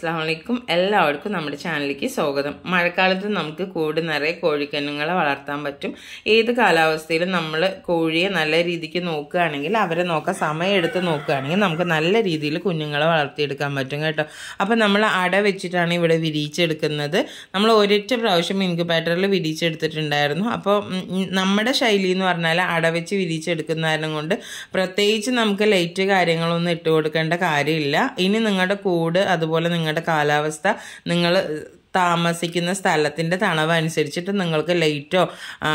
അസ്സാമലൈക്കും എല്ലാവർക്കും നമ്മുടെ ചാനലിലേക്ക് സ്വാഗതം മഴക്കാലത്ത് നമുക്ക് കൂട് നിറയെ കോഴിക്കന്നുങ്ങളെ വളർത്താൻ പറ്റും ഏത് കാലാവസ്ഥയിലും നമ്മൾ കോഴിയെ നല്ല രീതിക്ക് നോക്കുകയാണെങ്കിൽ അവരെ നോക്കാൻ സമയം എടുത്ത് നോക്കുകയാണെങ്കിൽ നമുക്ക് നല്ല രീതിയിൽ കുഞ്ഞുങ്ങളെ വളർത്തിയെടുക്കാൻ പറ്റും കേട്ടോ അപ്പം നമ്മൾ അട വെച്ചിട്ടാണ് ഇവിടെ വിരിയിച്ചെടുക്കുന്നത് നമ്മൾ ഒരൊറ്റ പ്രാവശ്യം ഇൻക്യുബേറ്ററിൽ വിരിയിച്ചെടുത്തിട്ടുണ്ടായിരുന്നു അപ്പോൾ നമ്മുടെ ശൈലി എന്ന് പറഞ്ഞാൽ അട വെച്ച് വിരിയിച്ചെടുക്കുന്ന കൊണ്ട് പ്രത്യേകിച്ച് നമുക്ക് ലൈറ്റ് കാര്യങ്ങളൊന്നും ഇട്ട് കൊടുക്കേണ്ട കാര്യമില്ല ഇനി നിങ്ങളുടെ കൂട് അതുപോലെ നിങ്ങൾ നിങ്ങളുടെ കാലാവസ്ഥ നിങ്ങൾ താമസിക്കുന്ന സ്ഥലത്തിൻ്റെ തണവ് അനുസരിച്ചിട്ട് നിങ്ങൾക്ക് ലൈറ്റോ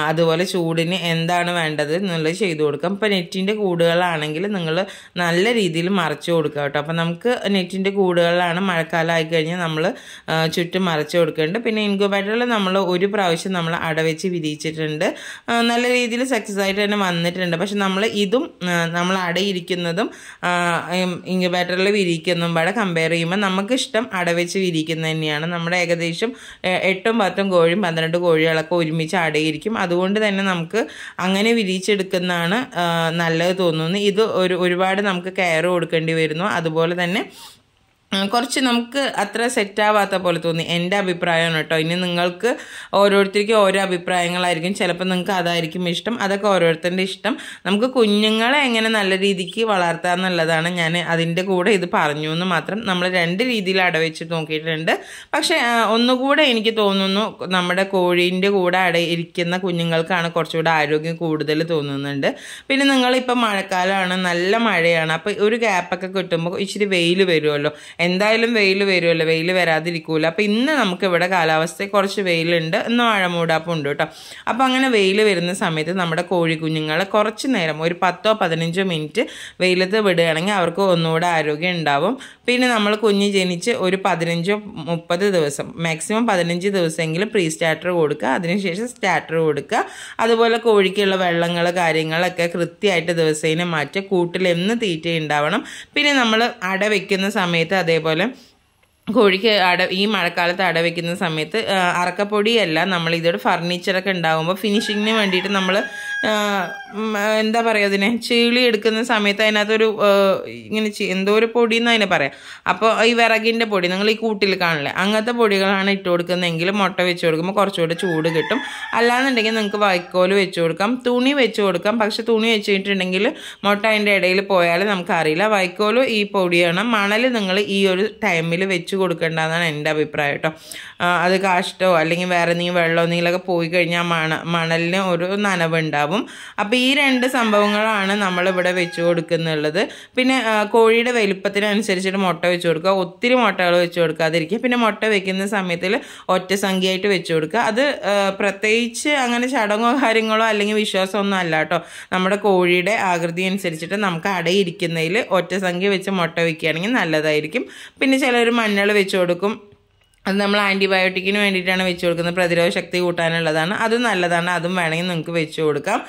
അതുപോലെ ചൂടിന് എന്താണ് വേണ്ടത് എന്നുള്ളത് ചെയ്തു കൊടുക്കാം ഇപ്പോൾ നെറ്റിൻ്റെ കൂടുകളാണെങ്കിൽ നിങ്ങൾ നല്ല രീതിയിൽ മറച്ചു കൊടുക്കുക കേട്ടോ അപ്പോൾ നമുക്ക് നെറ്റിൻ്റെ കൂടുകളാണ് മഴക്കാലമായി കഴിഞ്ഞാൽ നമ്മൾ ചുറ്റും മറച്ചു കൊടുക്കേണ്ടത് പിന്നെ ഇൻകുബേറ്ററിൽ നമ്മൾ ഒരു പ്രാവശ്യം നമ്മൾ അടവെച്ച് വിരിയിച്ചിട്ടുണ്ട് നല്ല രീതിയിൽ സക്സസ് ആയിട്ട് തന്നെ വന്നിട്ടുണ്ട് പക്ഷെ നമ്മൾ ഇതും നമ്മൾ അടയിരിക്കുന്നതും ഇൻകുബേറ്ററിൽ വിരിക്കുന്നതും പാടെ കമ്പയർ ചെയ്യുമ്പോൾ നമുക്കിഷ്ടം അടവെച്ച് വിരിയിക്കുന്നത് തന്നെയാണ് നമ്മുടെ ഏകദേശം ഏകദേശം എട്ടും പത്തും കോഴിയും പന്ത്രണ്ട് കോഴികളൊക്കെ ഒരുമിച്ച് അടയിരിക്കും അതുകൊണ്ട് തന്നെ നമുക്ക് അങ്ങനെ വിരിയിച്ചെടുക്കുന്നതാണ് നല്ലത് തോന്നുന്നു ഇത് ഒരു ഒരുപാട് നമുക്ക് കെയർ കൊടുക്കേണ്ടി വരുന്നു അതുപോലെ തന്നെ കുറച്ച് നമുക്ക് അത്ര സെറ്റാവാത്ത പോലെ തോന്നി എൻ്റെ അഭിപ്രായമാണ് കേട്ടോ ഇനി നിങ്ങൾക്ക് ഓരോരുത്തർക്കും ഓരോ അഭിപ്രായങ്ങളായിരിക്കും ചിലപ്പോൾ നിങ്ങൾക്ക് അതായിരിക്കും ഇഷ്ടം അതൊക്കെ ഓരോരുത്തരുടെ ഇഷ്ടം നമുക്ക് കുഞ്ഞുങ്ങളെ എങ്ങനെ നല്ല രീതിക്ക് വളർത്താം എന്നുള്ളതാണ് ഞാൻ അതിൻ്റെ കൂടെ ഇത് പറഞ്ഞു എന്ന് മാത്രം നമ്മൾ രണ്ട് രീതിയിൽ അടവെച്ച് നോക്കിയിട്ടുണ്ട് പക്ഷേ ഒന്നുകൂടെ എനിക്ക് തോന്നുന്നു നമ്മുടെ കോഴീൻ്റെ കൂടെ അട ഇരിക്കുന്ന കുഞ്ഞുങ്ങൾക്കാണ് കുറച്ചുകൂടെ ആരോഗ്യം കൂടുതൽ തോന്നുന്നുണ്ട് പിന്നെ നിങ്ങളിപ്പോൾ മഴക്കാലമാണ് നല്ല മഴയാണ് അപ്പോൾ ഒരു ഗ്യാപ്പൊക്കെ കിട്ടുമ്പോൾ ഇച്ചിരി വെയിൽ വരുമല്ലോ എന്തായാലും വെയിൽ വരുമല്ലോ വെയിൽ വരാതിരിക്കൂല അപ്പോൾ ഇന്ന് നമുക്ക് ഇവിടെ കാലാവസ്ഥ കുറച്ച് വെയിലുണ്ട് എന്ന് ഉണ്ട് കേട്ടോ അപ്പോൾ അങ്ങനെ വെയിൽ വരുന്ന സമയത്ത് നമ്മുടെ കോഴി കുഞ്ഞുങ്ങളെ കുറച്ച് നേരം ഒരു പത്തോ പതിനഞ്ചോ മിനിറ്റ് വെയിലത്ത് വിടുകയാണെങ്കിൽ അവർക്ക് ഒന്നുകൂടെ ആരോഗ്യം ഉണ്ടാവും പിന്നെ നമ്മൾ കുഞ്ഞ് ജനിച്ച് ഒരു പതിനഞ്ചോ മുപ്പത് ദിവസം മാക്സിമം പതിനഞ്ച് ദിവസമെങ്കിലും പ്രീ സ്റ്റാർട്ടർ കൊടുക്കുക അതിനുശേഷം സ്റ്റാർട്ടർ കൊടുക്കുക അതുപോലെ കോഴിക്കുള്ള വെള്ളങ്ങൾ കാര്യങ്ങളൊക്കെ കൃത്യമായിട്ട് ദിവസേന മാറ്റുക കൂട്ടിലെന്ന് തീറ്റ ഉണ്ടാവണം പിന്നെ നമ്മൾ അട വയ്ക്കുന്ന സമയത്ത് അതേപോലെ കോഴിക്ക് അട ഈ മഴക്കാലത്ത് അട വെക്കുന്ന സമയത്ത് അറക്കപ്പൊടിയല്ല നമ്മൾ ഇതൊരു ഫർണിച്ചറൊക്കെ ഉണ്ടാകുമ്പോൾ ഫിനിഷിങ്ങിന് വേണ്ടിയിട്ട് നമ്മൾ എന്താ പറയുക അതിനെ ചീളി എടുക്കുന്ന സമയത്ത് അതിനകത്തൊരു ഇങ്ങനെ എന്തോ ഒരു പൊടി എന്ന് അതിനെ പറയാം അപ്പോൾ ഈ വിറകിൻ്റെ പൊടി നിങ്ങൾ ഈ കൂട്ടിൽ കാണില്ലേ അങ്ങനത്തെ പൊടികളാണ് ഇട്ട് കൊടുക്കുന്നതെങ്കിൽ മുട്ട വെച്ച് കൊടുക്കുമ്പോൾ കുറച്ചുകൂടെ ചൂട് കിട്ടും അല്ലാന്നുണ്ടെങ്കിൽ നിങ്ങൾക്ക് വൈക്കോൽ വെച്ച് കൊടുക്കാം തുണി വെച്ച് കൊടുക്കാം പക്ഷെ തുണി വെച്ചിട്ടുണ്ടെങ്കിൽ മുട്ട അതിൻ്റെ ഇടയിൽ പോയാൽ നമുക്കറിയില്ല വൈക്കോല് ഈ പൊടിയാണ് മണൽ നിങ്ങൾ ഈ ഒരു ടൈമിൽ വെച്ച് കൊടുക്കേണ്ടതെന്നാണ് എൻ്റെ അഭിപ്രായം കേട്ടോ അത് കാഷ്ടോ അല്ലെങ്കിൽ വേറെ നീ വെള്ളമോ എന്തെങ്കിലുമൊക്കെ പോയി കഴിഞ്ഞാൽ മണ മണലിന് ഒരു നനവുണ്ടാവും ഉണ്ടാകും അപ്പോൾ ഈ രണ്ട് സംഭവങ്ങളാണ് നമ്മളിവിടെ വെച്ചു കൊടുക്കുന്നുള്ളത് പിന്നെ കോഴിയുടെ വലിപ്പത്തിനനുസരിച്ചിട്ട് മുട്ട വെച്ച് കൊടുക്കുക ഒത്തിരി മുട്ടകൾ വെച്ച് കൊടുക്കാതിരിക്കുക പിന്നെ മുട്ട വെക്കുന്ന സമയത്തിൽ ഒറ്റ സംഖ്യയായിട്ട് വെച്ചു കൊടുക്കുക അത് പ്രത്യേകിച്ച് അങ്ങനെ ചടങ്ങോ കാര്യങ്ങളോ അല്ലെങ്കിൽ വിശ്വാസമൊന്നും അല്ല കേട്ടോ നമ്മുടെ കോഴിയുടെ ആകൃതി അനുസരിച്ചിട്ട് നമുക്ക് അടയിരിക്കുന്നതിൽ ഒറ്റ സംഖ്യ വെച്ച് മുട്ട വെക്കുകയാണെങ്കിൽ നല്ലതായിരിക്കും പിന്നെ ചിലർ മഞ്ഞൾ വെച്ച് കൊടുക്കും അത് നമ്മൾ ആൻറ്റിബയോട്ടിക്കിന് വേണ്ടിയിട്ടാണ് വെച്ച് കൊടുക്കുന്നത് പ്രതിരോധ ശക്തി കൂട്ടാനുള്ളതാണ് അത് നല്ലതാണ് അതും വേണമെങ്കിൽ നിങ്ങൾക്ക് വെച്ച് കൊടുക്കാം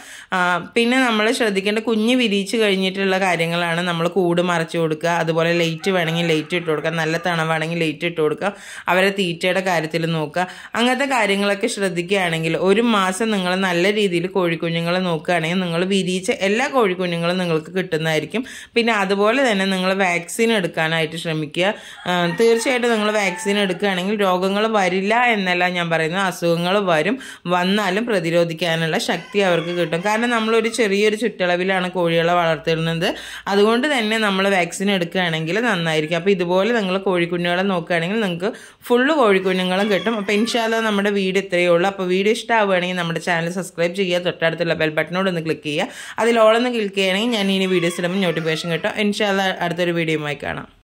പിന്നെ നമ്മൾ ശ്രദ്ധിക്കേണ്ട കുഞ്ഞ് വിരിയിച്ച് കഴിഞ്ഞിട്ടുള്ള കാര്യങ്ങളാണ് നമ്മൾ കൂട് മറച്ചു കൊടുക്കുക അതുപോലെ ലൈറ്റ് വേണമെങ്കിൽ ലൈറ്റ് ഇട്ട് കൊടുക്കുക നല്ല തണവാണെങ്കിൽ ലൈറ്റ് ഇട്ട് കൊടുക്കുക അവരെ തീറ്റയുടെ കാര്യത്തിൽ നോക്കുക അങ്ങനത്തെ കാര്യങ്ങളൊക്കെ ശ്രദ്ധിക്കുകയാണെങ്കിൽ ഒരു മാസം നിങ്ങൾ നല്ല രീതിയിൽ കോഴിക്കുഞ്ഞുങ്ങളെ നോക്കുകയാണെങ്കിൽ നിങ്ങൾ വിരിയിച്ച എല്ലാ കോഴിക്കുഞ്ഞുങ്ങളും നിങ്ങൾക്ക് കിട്ടുന്നതായിരിക്കും പിന്നെ അതുപോലെ തന്നെ നിങ്ങൾ വാക്സിൻ എടുക്കാനായിട്ട് ശ്രമിക്കുക തീർച്ചയായിട്ടും നിങ്ങൾ വാക്സിൻ എടുക്കുകയാണെങ്കിൽ അല്ലെങ്കിൽ രോഗങ്ങൾ വരില്ല എന്നല്ല ഞാൻ പറയുന്നത് അസുഖങ്ങൾ വരും വന്നാലും പ്രതിരോധിക്കാനുള്ള ശക്തി അവർക്ക് കിട്ടും കാരണം നമ്മളൊരു ചെറിയൊരു ചുറ്റളവിലാണ് കോഴികളെ വളർത്തുന്നത് അതുകൊണ്ട് തന്നെ നമ്മൾ വാക്സിൻ എടുക്കുകയാണെങ്കിൽ നന്നായിരിക്കും അപ്പോൾ ഇതുപോലെ നിങ്ങൾ കോഴിക്കുഞ്ഞുങ്ങളെ നോക്കുകയാണെങ്കിൽ നിങ്ങൾക്ക് ഫുള്ള് കോഴിക്കുഞ്ഞുങ്ങളും കിട്ടും അപ്പോൾ ഇൻഷാല്ല നമ്മുടെ വീട് ഇത്രയേ ഉള്ളൂ അപ്പോൾ വീഡിയോ ഇഷ്ടമാവുകയാണെങ്കിൽ നമ്മുടെ ചാനൽ സബ്സ്ക്രൈബ് ചെയ്യുക തൊട്ടടുത്തുള്ള ബെൽ ബട്ടനോട് ഒന്ന് ക്ലിക്ക് ചെയ്യുക അതിൽ ഓളൊന്ന് ക്ലിക്ക് ചെയ്യുകയാണെങ്കിൽ ഞാൻ ഇനി വീഡിയോസ് ഇടുമ്പോൾ നോട്ടിഫിക്കേഷൻ കിട്ടും ഇൻഷാല്ല അടുത്തൊരു വീഡിയോയുമായി കാണാം